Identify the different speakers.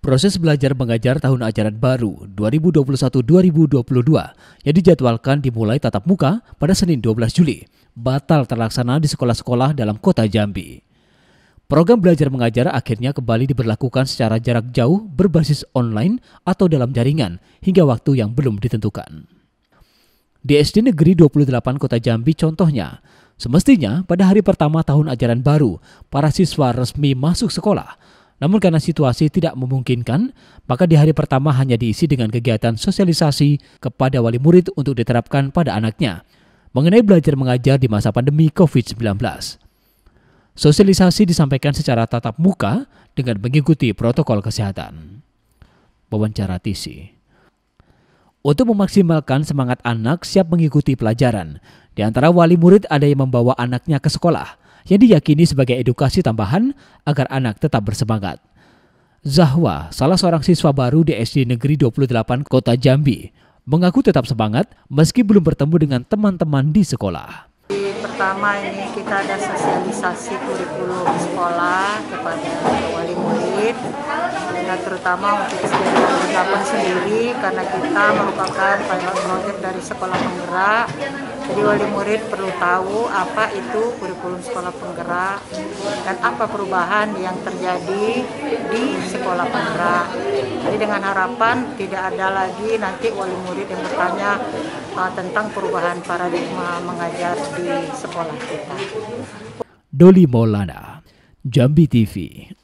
Speaker 1: Proses belajar mengajar tahun ajaran baru 2021-2022 yang dijadwalkan dimulai tatap muka pada Senin 12 Juli batal terlaksana di sekolah-sekolah dalam kota Jambi. Program belajar mengajar akhirnya kembali diberlakukan secara jarak jauh berbasis online atau dalam jaringan hingga waktu yang belum ditentukan. Di SD Negeri 28 Kota Jambi contohnya, semestinya pada hari pertama tahun ajaran baru, para siswa resmi masuk sekolah namun karena situasi tidak memungkinkan, maka di hari pertama hanya diisi dengan kegiatan sosialisasi kepada wali murid untuk diterapkan pada anaknya mengenai belajar mengajar di masa pandemi COVID-19. Sosialisasi disampaikan secara tatap muka dengan mengikuti protokol kesehatan. Wawancara TC untuk memaksimalkan semangat anak siap mengikuti pelajaran. Di antara wali murid ada yang membawa anaknya ke sekolah yang diyakini sebagai edukasi tambahan agar anak tetap bersemangat. Zahwa, salah seorang siswa baru di SD Negeri 28 Kota Jambi, mengaku tetap semangat meski belum bertemu dengan teman-teman di sekolah.
Speaker 2: Pertama ini kita ada sosialisasi kurikulum sekolah kepada wali murid dan ya, terutama untuk SDN sendiri karena kita merupakan pilot project dari sekolah penggerak. Jadi wali murid perlu tahu apa itu kurikulum sekolah penggerak dan apa perubahan yang terjadi di sekolah penggerak. Jadi dengan harapan tidak ada lagi nanti wali murid yang bertanya uh, tentang perubahan paradigma mengajar di sekolah kita.
Speaker 1: Doli Maulana, Jambi TV.